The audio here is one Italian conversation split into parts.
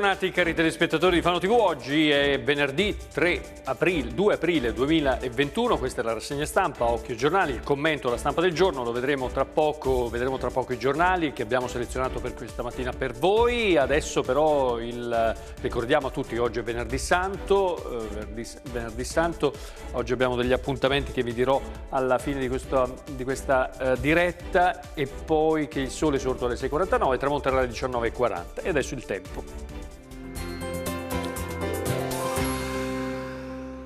Bentornati cari telespettatori di Fano TV, oggi è venerdì 3 aprile, 2 aprile 2021, questa è la rassegna stampa, occhio giornali, il commento alla stampa del giorno, lo vedremo tra poco, vedremo tra poco i giornali che abbiamo selezionato per questa mattina per voi, adesso però il, ricordiamo a tutti che oggi è venerdì santo, eh, venerdì, venerdì, santo, oggi abbiamo degli appuntamenti che vi dirò alla fine di, questo, di questa eh, diretta e poi che il sole è sorto alle 6.49, tramonterà alle 19.40 e adesso il tempo.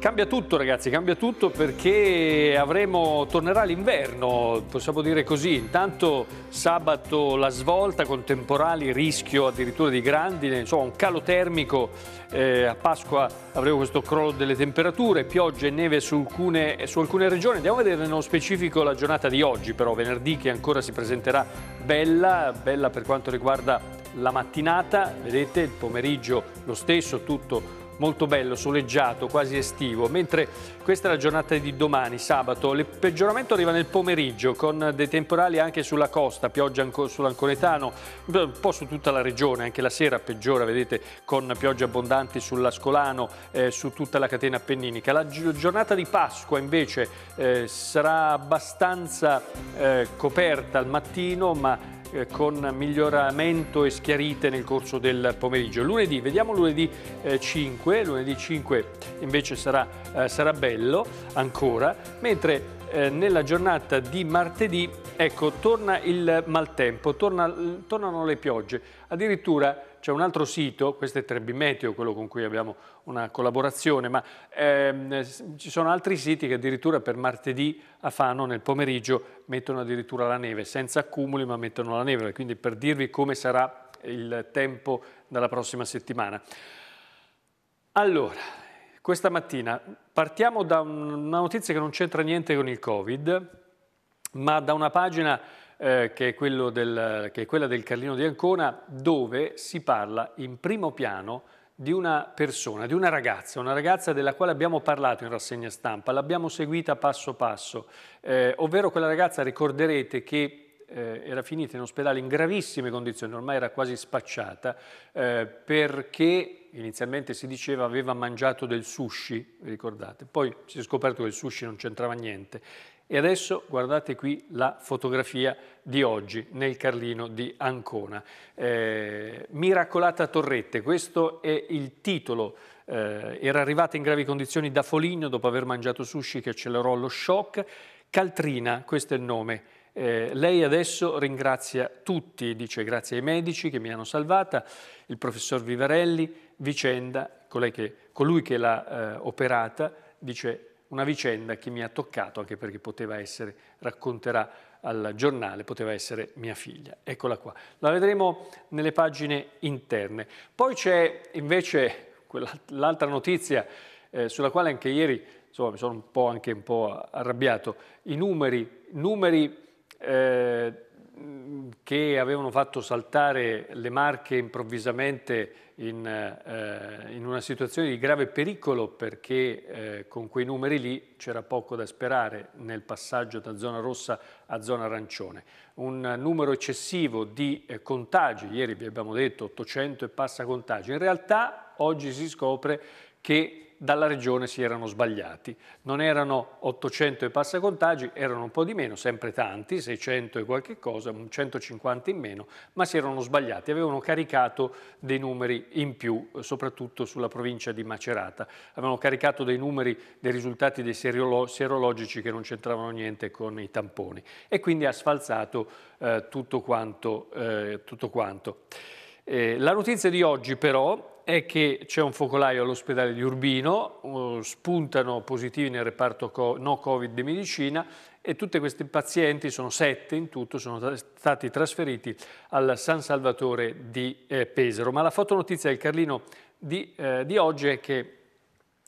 Cambia tutto ragazzi, cambia tutto perché avremo, tornerà l'inverno, possiamo dire così. Intanto sabato la svolta con temporali, rischio addirittura di grandine, insomma un calo termico. Eh, a Pasqua avremo questo crollo delle temperature, piogge e neve su alcune, su alcune regioni. Andiamo a vedere nello specifico la giornata di oggi però, venerdì che ancora si presenterà bella, bella per quanto riguarda la mattinata, vedete il pomeriggio lo stesso, tutto molto bello, soleggiato, quasi estivo, mentre questa è la giornata di domani, sabato. Il peggioramento arriva nel pomeriggio con dei temporali anche sulla costa, pioggia sull'Anconetano, un po' su tutta la regione, anche la sera peggiora, vedete, con piogge abbondanti sull'Ascolano, eh, su tutta la catena appenninica. La giornata di Pasqua invece eh, sarà abbastanza eh, coperta al mattino, ma eh, con miglioramento e schiarite nel corso del pomeriggio. Lunedì, vediamo lunedì eh, 5, lunedì 5 invece sarà, eh, sarà bello ancora, mentre eh, nella giornata di martedì ecco, torna il maltempo, torna, tornano le piogge, addirittura c'è un altro sito, questo è Trebimeteo, quello con cui abbiamo una collaborazione, ma ehm, ci sono altri siti che addirittura per martedì a Fano nel pomeriggio mettono addirittura la neve, senza accumuli ma mettono la neve, quindi per dirvi come sarà il tempo dalla prossima settimana. Allora, questa mattina partiamo da una notizia che non c'entra niente con il Covid, ma da una pagina eh, che, è del, che è quella del Carlino di Ancona, dove si parla in primo piano di una persona, di una ragazza, una ragazza della quale abbiamo parlato in rassegna stampa, l'abbiamo seguita passo passo, eh, ovvero quella ragazza, ricorderete che eh, era finita in ospedale in gravissime condizioni, ormai era quasi spacciata, eh, perché inizialmente si diceva aveva mangiato del sushi, ricordate, poi si è scoperto che il sushi non c'entrava niente e adesso guardate qui la fotografia di oggi nel Carlino di Ancona. Eh, Miracolata Torrette, questo è il titolo eh, era arrivata in gravi condizioni da Foligno dopo aver mangiato sushi che accelerò lo shock. Caltrina, questo è il nome. Eh, lei adesso ringrazia tutti, dice grazie ai medici che mi hanno salvata, il professor Vivarelli, vicenda, che, colui che l'ha eh, operata, dice una vicenda che mi ha toccato anche perché poteva essere, racconterà al giornale, poteva essere mia figlia. Eccola qua. La vedremo nelle pagine interne. Poi c'è invece l'altra notizia eh, sulla quale anche ieri insomma, mi sono un po', anche un po' arrabbiato. I numeri, numeri eh, che avevano fatto saltare le Marche improvvisamente in, eh, in una situazione di grave pericolo perché eh, con quei numeri lì c'era poco da sperare nel passaggio da zona rossa a zona arancione. Un numero eccessivo di eh, contagi, ieri vi abbiamo detto 800 e passa contagi, in realtà oggi si scopre che dalla regione si erano sbagliati. Non erano 800 e passa contagi, erano un po' di meno, sempre tanti, 600 e qualche cosa, 150 in meno, ma si erano sbagliati, avevano caricato dei numeri in più, soprattutto sulla provincia di Macerata. Avevano caricato dei numeri, dei risultati dei seriolo- serologici che non c'entravano niente con i tamponi e quindi ha sfalsato eh, tutto quanto. Eh, tutto quanto. Eh, la notizia di oggi però è che c'è un focolaio all'ospedale di Urbino, uh, spuntano positivi nel reparto no Covid di medicina e tutti questi pazienti, sono sette in tutto, sono stati trasferiti al San Salvatore di eh, Pesaro. Ma la fotonotizia del Carlino di, eh, di oggi è che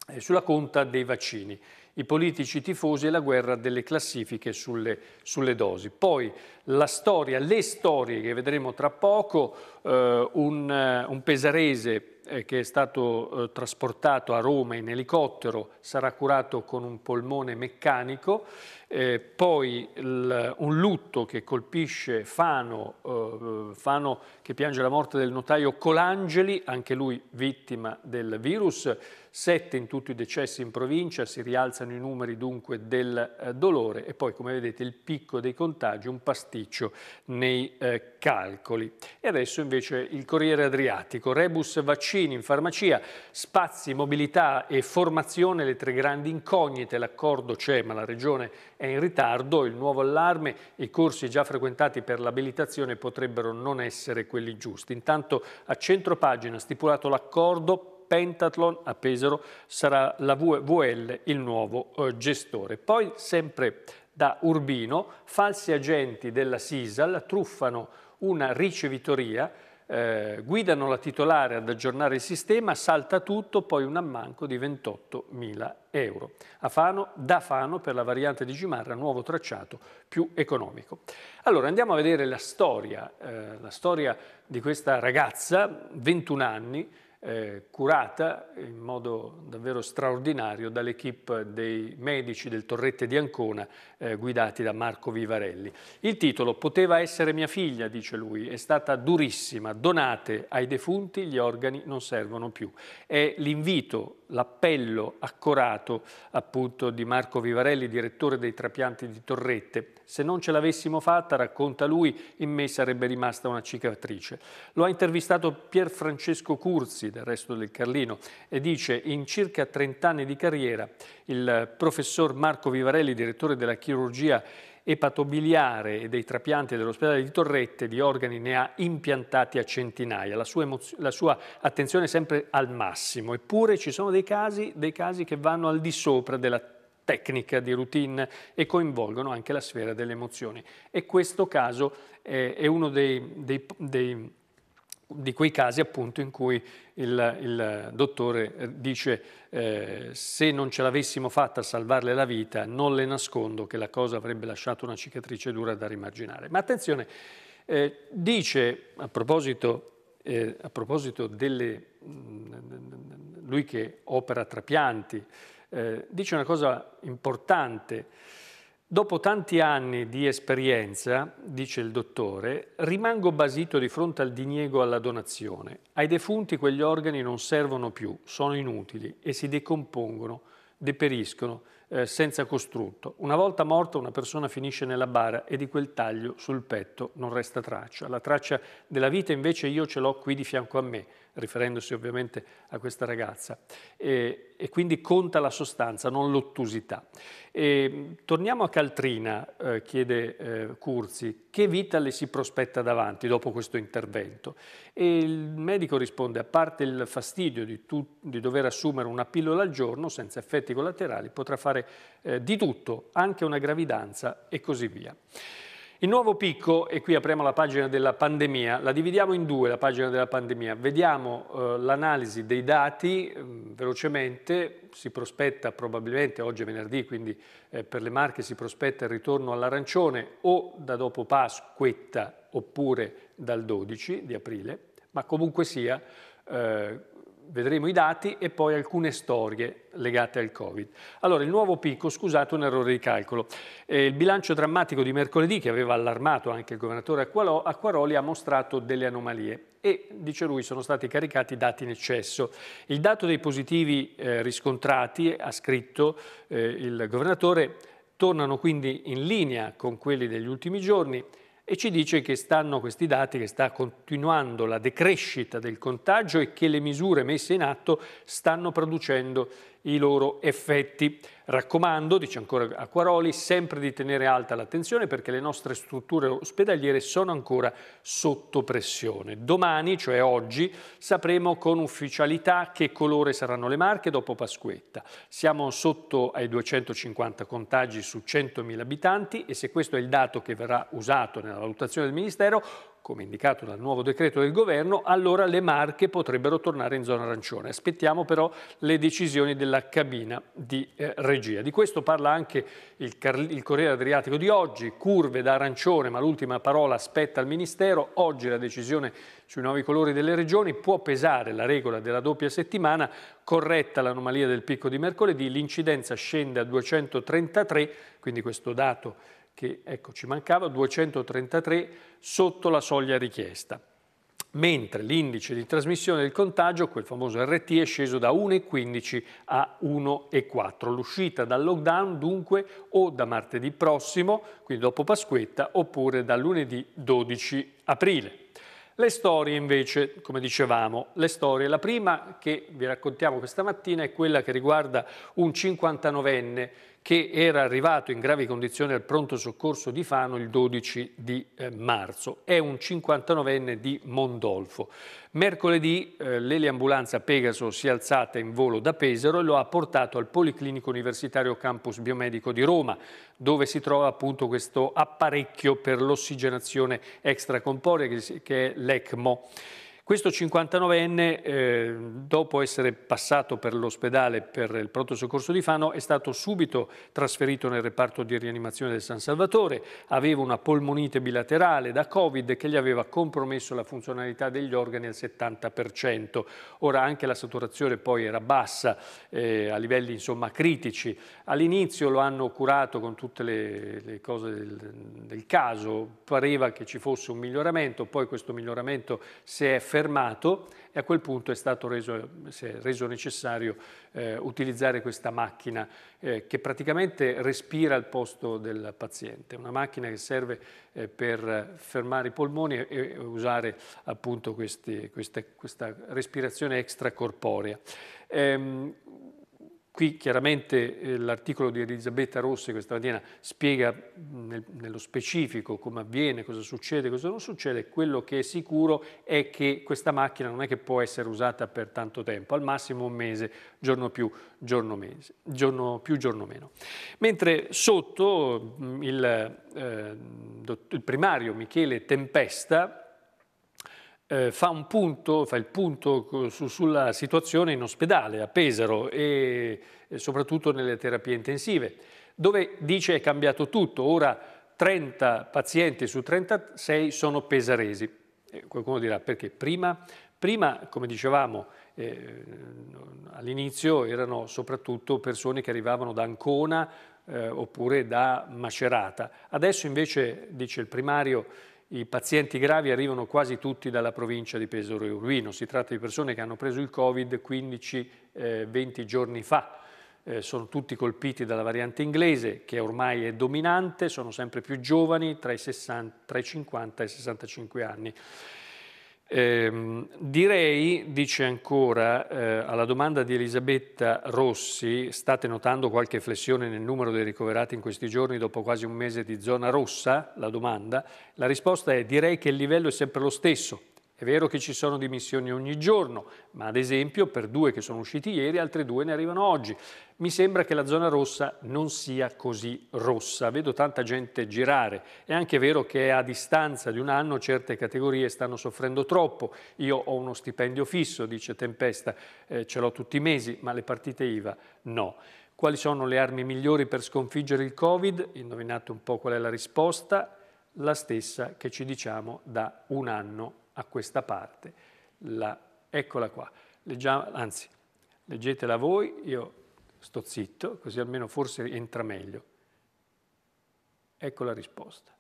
è eh, sulla conta dei vaccini i politici tifosi e la guerra delle classifiche sulle, sulle, dosi. Poi la storia, le storie che vedremo tra poco, eh, un, eh, un pesarese eh, che è stato eh, trasportato a Roma in elicottero, sarà curato con un polmone meccanico eh, poi il, un lutto che colpisce Fano, eh, Fano che piange la morte del notaio Colangeli, anche lui vittima del virus, sette in tutti i decessi in provincia, si rialzano i numeri dunque del eh, dolore e poi come vedete il picco dei contagi, un pasticcio nei eh, calcoli. E adesso invece il Corriere Adriatico, rebus vaccini in farmacia, spazi, mobilità e formazione, le tre grandi incognite, l'accordo c'è ma la Regione è in ritardo, il nuovo allarme, i corsi già frequentati per l'abilitazione potrebbero non essere quelli giusti. Intanto a centro pagina stipulato l'accordo Pentathlon a Pesaro sarà la VL il nuovo eh, gestore. Poi sempre da Urbino, falsi agenti della Sisal truffano una ricevitoria eh, guidano la titolare ad aggiornare il sistema, salta tutto, poi un ammanco di 28.000 euro. A Fano, da Fano per la variante di Gimarra, nuovo tracciato più economico. Allora andiamo a vedere la storia, eh, la storia di questa ragazza, 21 anni, eh, curata in modo davvero straordinario dall'equipe dei medici del Torrette di Ancona eh, guidati da Marco Vivarelli. Il titolo Poteva essere mia figlia, dice lui, è stata durissima, donate ai defunti, gli organi non servono più. È l'invito l'appello accorato appunto di Marco Vivarelli, direttore dei trapianti di Torrette. Se non ce l'avessimo fatta, racconta lui, in me sarebbe rimasta una cicatrice. Lo ha intervistato Pier Francesco Curzi, del resto del Carlino, e dice in circa 30 anni di carriera il professor Marco Vivarelli, direttore della chirurgia epatobiliare e dei trapianti dell'ospedale di Torrette di organi ne ha impiantati a centinaia, la sua, la sua attenzione è sempre al massimo, eppure ci sono dei casi, dei casi che vanno al di sopra della tecnica di routine e coinvolgono anche la sfera delle emozioni. E questo caso è, è uno dei, dei, dei di quei casi appunto in cui il, il dottore eh, dice eh, se non ce l'avessimo fatta a salvarle la vita non le nascondo che la cosa avrebbe lasciato una cicatrice dura da rimarginare. Ma attenzione, eh, dice a proposito, eh, a proposito delle, mm, lui che opera trapianti, eh, dice una cosa importante Dopo tanti anni di esperienza, dice il dottore, rimango basito di fronte al diniego alla donazione. Ai defunti quegli organi non servono più, sono inutili e si decompongono, deperiscono, eh, senza costrutto. Una volta morta una persona finisce nella bara e di quel taglio sul petto non resta traccia. La traccia della vita invece io ce l'ho qui di fianco a me, riferendosi ovviamente a questa ragazza, e, e quindi conta la sostanza, non l'ottusità. E, torniamo a Caltrina, eh, chiede eh, Curzi, che vita le si prospetta davanti dopo questo intervento? E il medico risponde, a parte il fastidio di, di dover assumere una pillola al giorno senza effetti collaterali, potrà fare eh, di tutto, anche una gravidanza e così via. Il nuovo picco, e qui apriamo la pagina della pandemia, la dividiamo in due la pagina della pandemia, vediamo eh, l'analisi dei dati eh, velocemente, si prospetta probabilmente, oggi è venerdì, quindi eh, per le marche si prospetta il ritorno all'arancione o da dopo Pasquetta oppure dal 12 di aprile, ma comunque sia eh, vedremo i dati e poi alcune storie legate al Covid. Allora, il nuovo picco, scusate un errore di calcolo, eh, il bilancio drammatico di mercoledì che aveva allarmato anche il governatore Acquaroli ha mostrato delle anomalie e, dice lui, sono stati caricati dati in eccesso. Il dato dei positivi eh, riscontrati, ha scritto eh, il governatore, tornano quindi in linea con quelli degli ultimi giorni, e ci dice che stanno questi dati che sta continuando la decrescita del contagio e che le misure messe in atto stanno producendo i loro effetti. Raccomando, dice ancora Acquaroli, sempre di tenere alta l'attenzione perché le nostre strutture ospedaliere sono ancora sotto pressione. Domani, cioè oggi, sapremo con ufficialità che colore saranno le marche dopo Pasquetta. Siamo sotto ai 250 contagi su 100.000 abitanti e se questo è il dato che verrà usato nella valutazione del Ministero, come indicato dal nuovo decreto del governo, allora le Marche potrebbero tornare in zona arancione. Aspettiamo però le decisioni della cabina di eh, regia. Di questo parla anche il, il Corriere Adriatico di oggi, curve da arancione, ma l'ultima parola aspetta al Ministero. Oggi la decisione sui nuovi colori delle regioni può pesare la regola della doppia settimana, corretta l'anomalia del picco di mercoledì, l'incidenza scende a 233, quindi questo dato è che ecco, ci mancava 233 sotto la soglia richiesta, mentre l'indice di trasmissione del contagio, quel famoso RT, è sceso da 1,15 a 1,4. L'uscita dal lockdown dunque o da martedì prossimo, quindi dopo Pasquetta, oppure da lunedì 12 aprile. Le storie invece, come dicevamo, le storie. La prima che vi raccontiamo questa mattina è quella che riguarda un 59enne che era arrivato in gravi condizioni al pronto soccorso di Fano il 12 di eh, marzo. È un 59enne di Mondolfo. Mercoledì eh, l'eliambulanza Pegaso si è alzata in volo da Pesaro e lo ha portato al Policlinico Universitario Campus Biomedico di Roma, dove si trova appunto questo apparecchio per l'ossigenazione extracomporea che è l'ECMO. Questo 59enne, eh, dopo essere passato per l'ospedale per il pronto soccorso di Fano, è stato subito trasferito nel reparto di rianimazione del San Salvatore, aveva una polmonite bilaterale da Covid che gli aveva compromesso la funzionalità degli organi al 70%. Ora anche la saturazione poi era bassa, eh, a livelli insomma critici. All'inizio lo hanno curato con tutte le, le cose del, del caso, pareva che ci fosse un miglioramento, poi questo miglioramento si è fermato fermato e a quel punto è stato reso, si è reso necessario eh, utilizzare questa macchina eh, che praticamente respira al posto del paziente, una macchina che serve eh, per fermare i polmoni e, usare appunto questi, queste, questa respirazione extracorporea. Ehm, Qui chiaramente eh, l'articolo di Elisabetta Rossi questa mattina spiega nel, nello specifico come avviene, cosa succede, cosa non succede. Quello che è sicuro è che questa macchina non è che può essere usata per tanto tempo, al massimo un mese, giorno più, giorno, mese, giorno, più, giorno meno. Mentre sotto il, eh, il primario Michele Tempesta eh, fa, punto, fa, il punto su, sulla situazione in ospedale a Pesaro e, e soprattutto nelle terapie intensive, dove dice è cambiato tutto, ora 30 pazienti su 36 sono pesaresi. Eh, qualcuno dirà perché prima? Prima, come dicevamo, eh, all'inizio erano soprattutto persone che arrivavano da Ancona eh, oppure da Macerata. Adesso invece, dice il primario, i pazienti gravi arrivano quasi tutti dalla provincia di Pesaro e Urbino, si tratta di persone che hanno preso il Covid 15-20 eh, giorni fa, eh, sono tutti colpiti dalla variante inglese che ormai è dominante, sono sempre più giovani, tra i, 60, tra i 50 e i 65 anni. Eh, direi, dice ancora, eh, alla domanda di Elisabetta Rossi, state notando qualche flessione nel numero dei ricoverati in questi giorni dopo quasi un mese di zona rossa? La domanda. La risposta è direi che il livello è sempre lo stesso, è vero che ci sono dimissioni ogni giorno, ma ad esempio per due che sono usciti ieri, altre due ne arrivano oggi. Mi sembra che la zona rossa non sia così rossa, vedo tanta gente girare. È anche vero che a distanza di un anno certe categorie stanno soffrendo troppo. Io ho uno stipendio fisso, dice Tempesta, eh, ce l'ho tutti i mesi, ma le partite IVA no. Quali sono le armi migliori per sconfiggere il Covid? Indovinate un po' qual è la risposta? La stessa che ci diciamo da un anno a questa parte, la, eccola qua. Leggiamo, anzi, leggetela voi, io sto zitto, così almeno forse entra meglio. Ecco la risposta.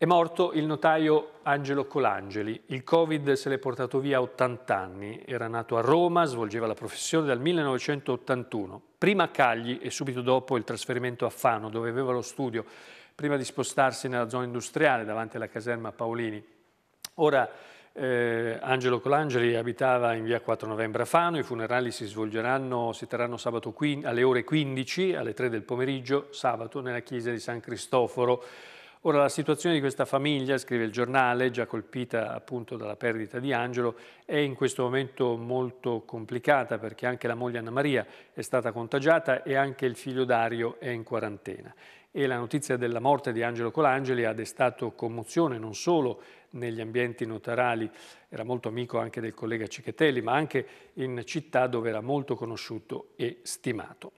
È morto il notaio Angelo Colangeli. Il Covid se l'è portato via a 80 anni. Era nato a Roma, svolgeva la professione dal 1981. Prima a Cagli e subito dopo il trasferimento a Fano, dove aveva lo studio, prima di spostarsi nella zona industriale davanti alla caserma Paolini. Ora eh, Angelo Colangeli abitava in via 4 novembre a Fano, i funerali si svolgeranno, si terranno sabato alle ore 15, alle 3 del pomeriggio, sabato, nella chiesa di San Cristoforo Ora la situazione di questa famiglia, scrive il giornale, già colpita appunto dalla perdita di Angelo, è in questo momento molto complicata perché anche la moglie Anna Maria è stata contagiata e anche il figlio Dario è in quarantena. E la notizia della morte di Angelo Colangeli ha destato commozione non solo negli ambienti notarali, era molto amico anche del collega Cicchetelli, ma anche in città dove era molto conosciuto e stimato.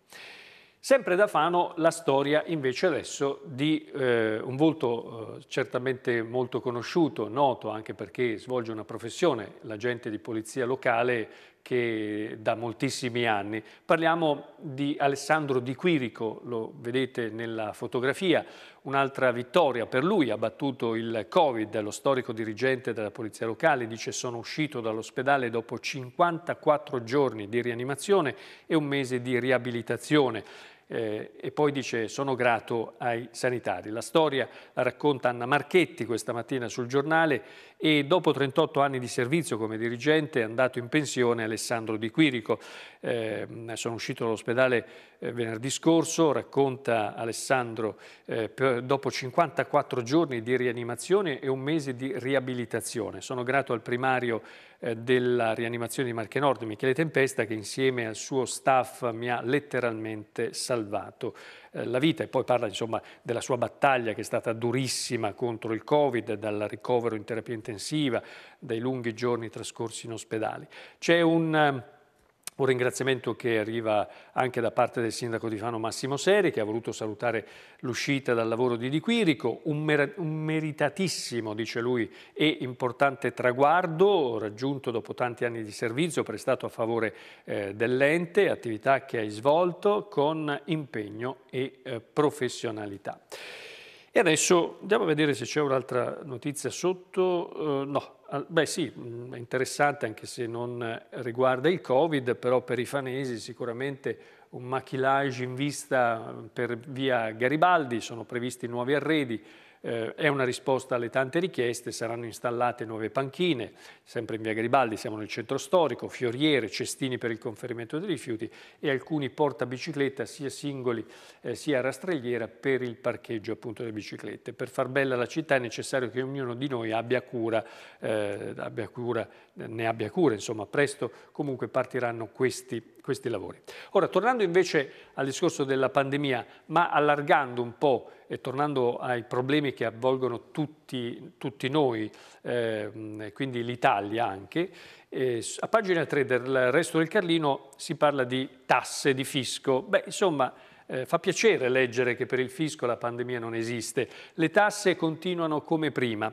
Sempre da Fano la storia invece adesso di eh, un volto eh, certamente molto conosciuto, noto anche perché svolge una professione, l'agente di polizia locale che da moltissimi anni. Parliamo di Alessandro Di Quirico, lo vedete nella fotografia, un'altra vittoria per lui, ha battuto il Covid, lo storico dirigente della Polizia Locale dice sono uscito dall'ospedale dopo 54 giorni di rianimazione e un mese di riabilitazione eh, e poi dice sono grato ai sanitari. La storia la racconta Anna Marchetti questa mattina sul giornale e dopo 38 anni di servizio come dirigente è andato in pensione Alessandro Di Quirico. Eh, sono uscito dall'ospedale eh, venerdì scorso, racconta Alessandro, eh, per, dopo 54 giorni di rianimazione e un mese di riabilitazione. Sono grato al primario eh, della rianimazione di Marche Nord, Michele Tempesta, che insieme al suo staff mi ha letteralmente salvato eh, la vita e poi parla insomma, della sua battaglia che è stata durissima contro il Covid, dal ricovero in terapia intensiva, dai lunghi giorni trascorsi in ospedali. C'è un un ringraziamento che arriva anche da parte del sindaco di Fano Massimo Seri che ha voluto salutare l'uscita dal lavoro di Di Quirico, un, mer un meritatissimo, dice lui, e importante traguardo raggiunto dopo tanti anni di servizio prestato a favore eh, dell'ente, attività che hai svolto con impegno e eh, professionalità. E adesso andiamo a vedere se c'è un'altra notizia sotto. Uh, no, beh sì, mm, è interessante anche se non eh, riguarda il Covid, però per i fanesi sicuramente un maquillage in vista eh, per via Garibaldi, sono previsti nuovi arredi eh, è una risposta alle tante richieste, saranno installate nuove panchine, sempre in via Garibaldi, siamo nel centro storico, fioriere, cestini per il conferimento dei rifiuti e alcuni portabicicletta sia singoli eh, sia rastrelliera per il parcheggio appunto delle biciclette. Per far bella la città è necessario che ognuno di noi abbia cura, eh, abbia cura ne abbia cura, insomma presto comunque partiranno questi, questi lavori. Ora, tornando invece al discorso della pandemia, ma allargando un po' e tornando ai problemi che avvolgono tutti, tutti noi, eh, quindi l'Italia anche, eh, a pagina 3 del resto del Carlino si parla di tasse, di fisco. Beh, insomma, eh, fa piacere leggere che per il fisco la pandemia non esiste. Le tasse continuano come prima.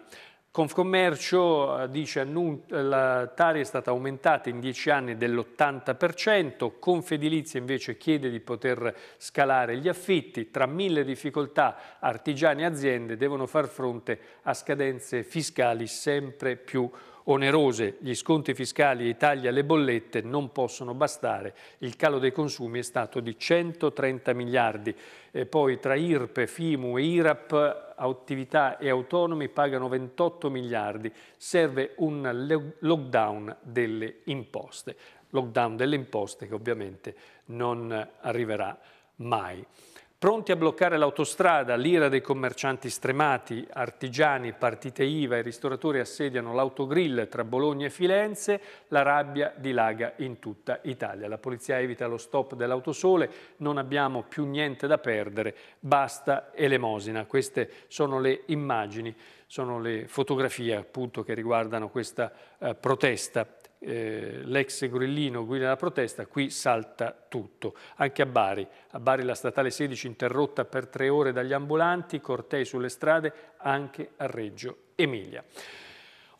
Confcommercio eh, dice che la Tari è stata aumentata in dieci anni dell'80%, Confedilizia invece chiede di poter scalare gli affitti, tra mille difficoltà artigiani e aziende devono far fronte a scadenze fiscali sempre più onerose, gli sconti fiscali e i tagli alle bollette non possono bastare. Il calo dei consumi è stato di 130 miliardi. E poi tra IRPE, FIMU e IRAP attività e autonomi pagano 28 miliardi. Serve un lockdown delle imposte. Lockdown delle imposte che ovviamente non arriverà mai. Pronti a bloccare l'autostrada, l'ira dei commercianti stremati, artigiani, partite IVA e ristoratori assediano l'autogrill tra Bologna e Firenze, la rabbia dilaga in tutta Italia. La polizia evita lo stop dell'autosole, non abbiamo più niente da perdere, basta elemosina. Queste sono le immagini, sono le fotografie appunto che riguardano questa eh, protesta eh, l'ex Grillino guida la protesta, qui salta tutto. Anche a Bari, a Bari la statale 16 interrotta per tre ore dagli ambulanti, cortei sulle strade anche a Reggio Emilia.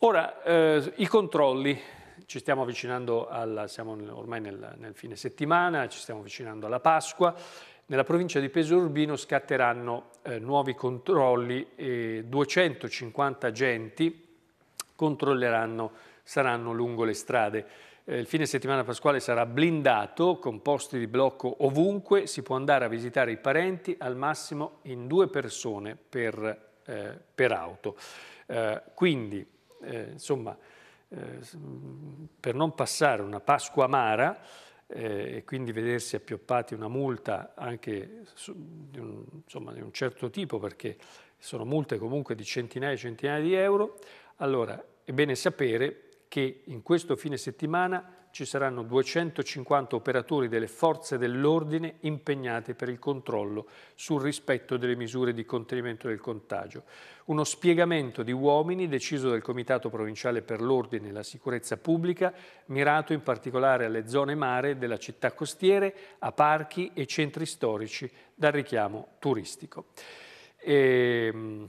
Ora, eh, i controlli. Ci stiamo avvicinando, alla, siamo ormai nel, nel fine settimana, ci stiamo avvicinando alla Pasqua. Nella provincia di Pesaro Urbino scatteranno eh, nuovi controlli e 250 agenti controlleranno saranno lungo le strade. Eh, il fine settimana pasquale sarà blindato, con posti di blocco ovunque, si può andare a visitare i parenti al massimo in due persone per, eh, per auto. Eh, quindi, eh, insomma, eh, per non passare una Pasqua amara eh, e quindi vedersi appioppati una multa anche su, di, un, insomma, di un certo tipo, perché sono multe comunque di centinaia e centinaia di euro, allora è bene sapere che in questo fine settimana ci saranno 250 operatori delle forze dell'ordine impegnati per il controllo sul rispetto delle misure di contenimento del contagio. Uno spiegamento di uomini deciso dal Comitato Provinciale per l'Ordine e la Sicurezza Pubblica, mirato in particolare alle zone mare della città costiere, a parchi e centri storici dal richiamo turistico. E, ehm,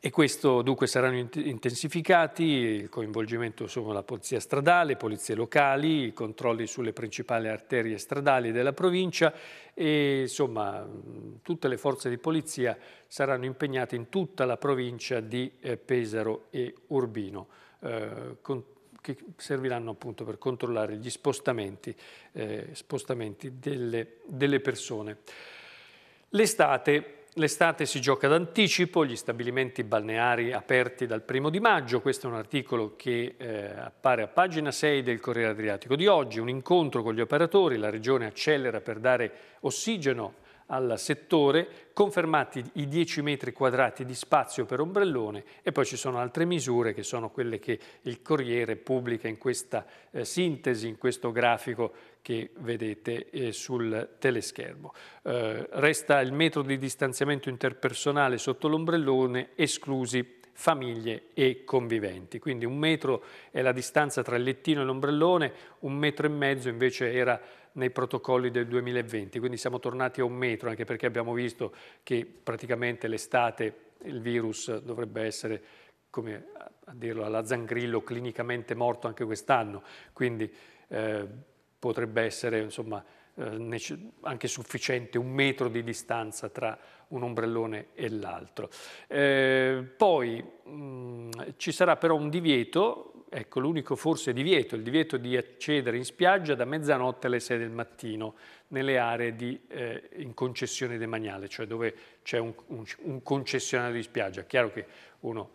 e questo dunque saranno intensificati il coinvolgimento della polizia stradale, polizie locali, i controlli sulle principali arterie stradali della provincia e insomma tutte le forze di polizia saranno impegnate in tutta la provincia di eh, Pesaro e Urbino. Eh, con, che serviranno appunto per controllare gli spostamenti, eh, spostamenti delle, delle persone. L'estate L'estate si gioca d'anticipo, gli stabilimenti balneari aperti dal primo di maggio, questo è un articolo che eh, appare a pagina 6 del Corriere Adriatico di oggi, un incontro con gli operatori, la Regione accelera per dare ossigeno al settore, confermati i 10 metri quadrati di spazio per ombrellone e poi ci sono altre misure che sono quelle che il Corriere pubblica in questa eh, sintesi, in questo grafico che vedete eh, sul teleschermo. Eh, resta il metro di distanziamento interpersonale sotto l'ombrellone, esclusi famiglie e conviventi. Quindi un metro è la distanza tra il lettino e l'ombrellone, un metro e mezzo invece era nei protocolli del 2020, quindi siamo tornati a un metro, anche perché abbiamo visto che praticamente l'estate il virus dovrebbe essere, come a dirlo, alla Zangrillo clinicamente morto anche quest'anno, quindi eh, potrebbe essere insomma, eh, anche sufficiente un metro di distanza tra un ombrellone e l'altro. Eh, poi mh, mm, ci sarà però un divieto Ecco, l'unico forse divieto, il divieto di accedere in spiaggia da mezzanotte alle 6 del mattino nelle aree di, eh, in concessione demaniale, cioè dove c'è un, un, un, concessionario di spiaggia. Chiaro che uno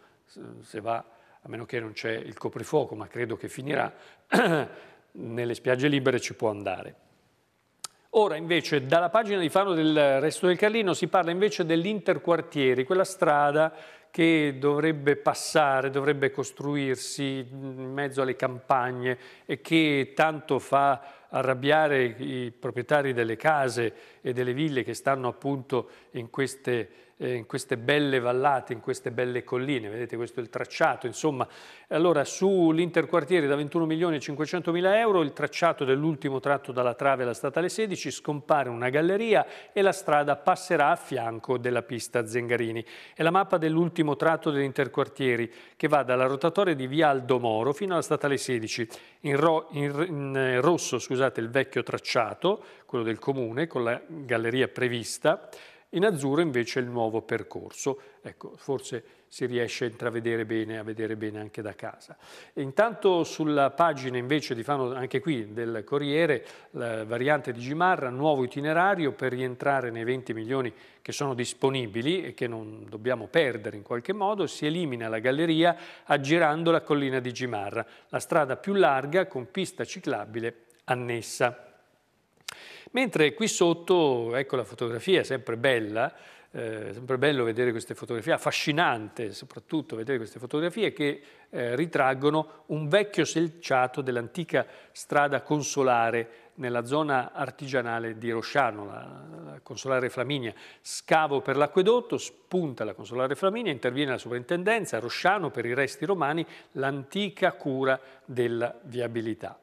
se va, a meno che non c'è il coprifuoco, ma credo che finirà, nelle spiagge libere ci può andare. Ora invece dalla pagina di Fano del Resto del Carlino si parla invece dell'Interquartieri, quella strada che dovrebbe passare, dovrebbe costruirsi in mezzo alle campagne e che tanto fa arrabbiare i proprietari delle case e delle ville che stanno appunto in queste eh, in queste belle vallate, in queste belle colline, vedete questo è il tracciato, insomma. Allora sull'interquartiere da 21 milioni e 500 mila euro, il tracciato dell'ultimo tratto dalla trave alla statale 16, scompare una galleria e la strada passerà a fianco della pista Zengarini. È la mappa dell'ultimo tratto dell'interquartieri che va dalla rotatoria di via Aldomoro fino alla statale 16, in, ro in, in eh, rosso scusate, il vecchio tracciato, quello del comune, con la galleria prevista, in azzurro invece il nuovo percorso. Ecco, forse si riesce a intravedere bene, a vedere bene anche da casa. E intanto sulla pagina invece di Fano, anche qui, del Corriere, la variante di Gimarra, nuovo itinerario per rientrare nei 20 milioni che sono disponibili e che non dobbiamo perdere in qualche modo, si elimina la galleria aggirando la collina di Gimarra, la strada più larga con pista ciclabile annessa. Mentre qui sotto, ecco la fotografia, sempre bella, eh, sempre bello vedere queste fotografie, affascinante soprattutto vedere queste fotografie che eh, ritraggono un vecchio selciato dell'antica strada consolare nella zona artigianale di Rosciano, la, la consolare Flaminia. Scavo per l'acquedotto, spunta la consolare Flaminia, interviene la sovrintendenza, Rosciano per i resti romani, l'antica cura della viabilità.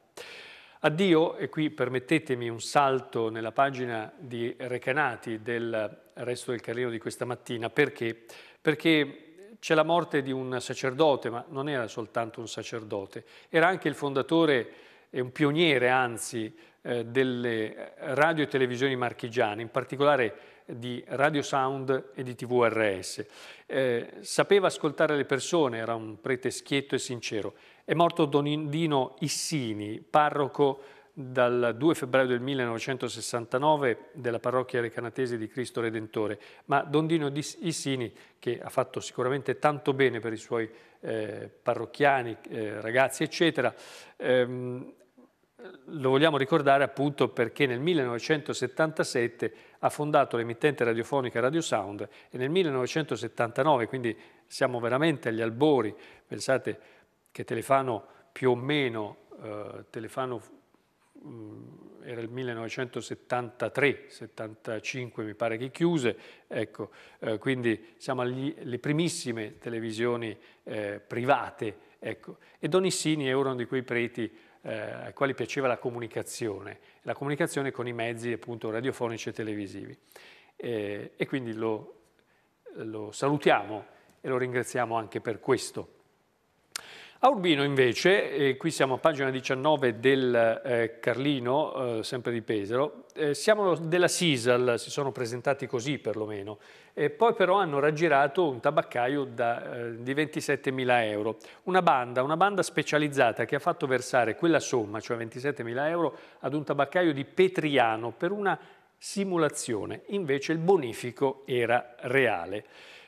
Addio, e qui permettetemi un salto nella pagina di Recanati del resto del carrino di questa mattina, perché? Perché c'è la morte di un sacerdote, ma non era soltanto un sacerdote, era anche il fondatore e un pioniere, anzi, eh, delle radio e televisioni marchigiane, in particolare di Radio Sound e di TVRS. Eh, sapeva ascoltare le persone, era un prete schietto e sincero è morto Don Indino Issini, parroco dal 2 febbraio del 1969 della parrocchia recanatese di Cristo Redentore, ma Don Dino Issini, che ha fatto sicuramente tanto bene per i suoi eh, parrocchiani, eh, ragazzi, eccetera, ehm, lo vogliamo ricordare appunto perché nel 1977 ha fondato l'emittente radiofonica Radio Sound e nel 1979, quindi siamo veramente agli albori, pensate, che Telefano più o meno, eh, Telefano mh, mm, era il 1973, 75 mi pare che chiuse, ecco, eh, quindi siamo alle primissime televisioni eh, private, ecco. e Donissini era uno di quei preti eh, ai quali piaceva la comunicazione, la comunicazione con i mezzi appunto radiofonici e televisivi. e quindi lo, lo salutiamo e lo ringraziamo anche per questo. A Urbino invece, e qui siamo a pagina 19 del eh, Carlino, eh, sempre di Pesaro, eh, siamo della Sisal, si sono presentati così perlomeno, e poi però hanno raggirato un tabaccaio da, eh, di mila euro. Una banda, una banda specializzata che ha fatto versare quella somma, cioè 27 mila euro, ad un tabaccaio di Petriano per una simulazione, invece il bonifico era reale.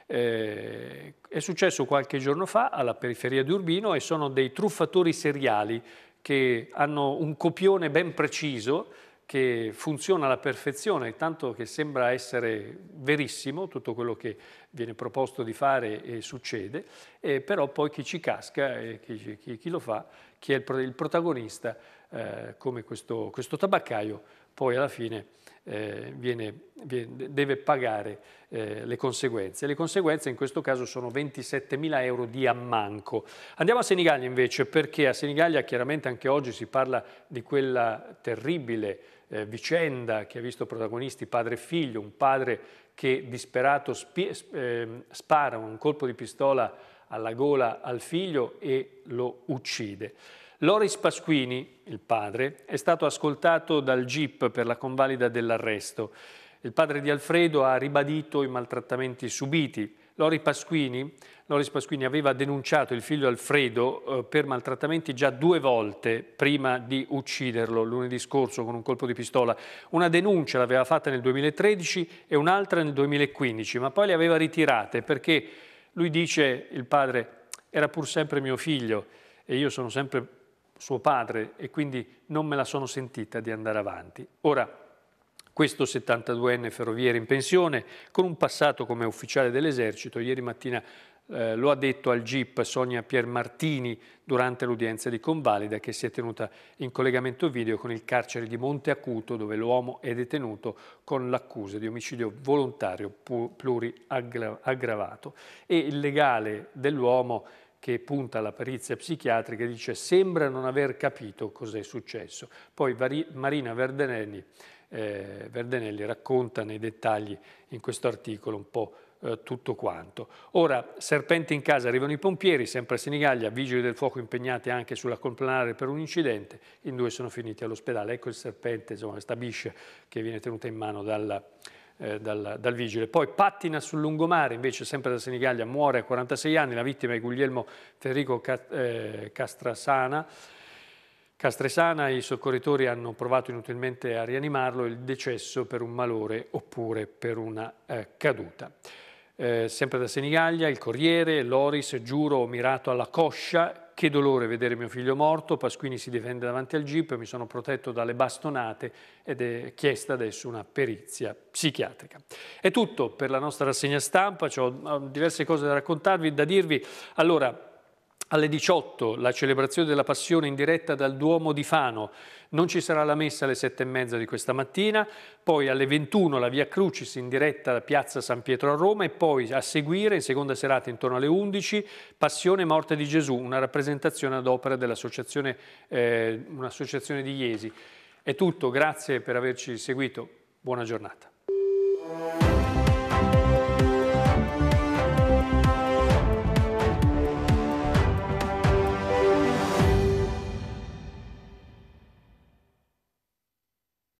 Eh, è successo qualche giorno fa alla periferia di Urbino e sono dei truffatori seriali che hanno un copione ben preciso che funziona alla perfezione, tanto che sembra essere verissimo tutto quello che viene proposto di fare e succede, e eh, però poi chi ci casca, e chi, chi, chi lo fa, chi è il, protagonista, eh, come questo, questo tabaccaio, poi alla fine eh, viene, viene, deve pagare eh, le conseguenze. Le conseguenze in questo caso sono 27 mila euro di ammanco. Andiamo a Senigallia invece perché a Senigallia chiaramente anche oggi si parla di quella terribile eh, vicenda che ha visto protagonisti padre e figlio, un padre che disperato ehm, spara un colpo di pistola alla gola al figlio e lo uccide. Loris Pasquini, il padre, è stato ascoltato dal GIP per la convalida dell'arresto. Il padre di Alfredo ha ribadito i maltrattamenti subiti. Loris Pasquini, Loris Pasquini aveva denunciato il figlio Alfredo eh, per maltrattamenti già due volte prima di ucciderlo lunedì scorso con un colpo di pistola. Una denuncia l'aveva fatta nel 2013 e un'altra nel 2015, ma poi le aveva ritirate perché lui dice, il padre, era pur sempre mio figlio e io sono sempre suo padre e quindi non me la sono sentita di andare avanti. Ora, questo 72enne ferroviere in pensione, con un passato come ufficiale dell'esercito, ieri mattina eh, lo ha detto al GIP Sonia Piermartini durante l'udienza di Convalida che si è tenuta in collegamento video con il carcere di Monte Acuto dove l'uomo è detenuto con l'accusa di omicidio volontario pluriaggravato e il legale dell'uomo che punta alla perizia psichiatrica e dice sembra non aver capito cos'è successo. Poi Marina Verdenelli, eh, Verdenelli racconta nei dettagli in questo articolo un po' eh, tutto quanto. Ora, serpenti in casa, arrivano i pompieri, sempre a Senigallia, vigili del fuoco impegnati anche sulla complanare per un incidente, in due sono finiti all'ospedale. Ecco il serpente, insomma, questa biscia che viene tenuta in mano dalla, eh, dal, dal, vigile. Poi pattina sul lungomare, invece sempre da Senigallia, muore a 46 anni, la vittima è Guglielmo Federico eh, Castrasana. Castresana, i soccorritori hanno provato inutilmente a rianimarlo, il decesso per un malore oppure per una eh, caduta. Eh, sempre da Senigallia, il Corriere, Loris, giuro, ho mirato alla coscia, che dolore vedere mio figlio morto, Pasquini si difende davanti al GIP, mi sono protetto dalle bastonate ed è chiesta adesso una perizia psichiatrica. È tutto per la nostra rassegna stampa, ho eh, diverse cose da raccontarvi, da dirvi. Allora, alle 18 la celebrazione della Passione in diretta dal Duomo di Fano, non ci sarà la messa alle 7 e mezza di questa mattina, poi alle 21 la Via Crucis in diretta da Piazza San Pietro a Roma e poi a seguire in seconda serata intorno alle 11 Passione e Morte di Gesù, una rappresentazione ad opera dell'associazione eh, di Iesi. È tutto, grazie per averci seguito, buona giornata.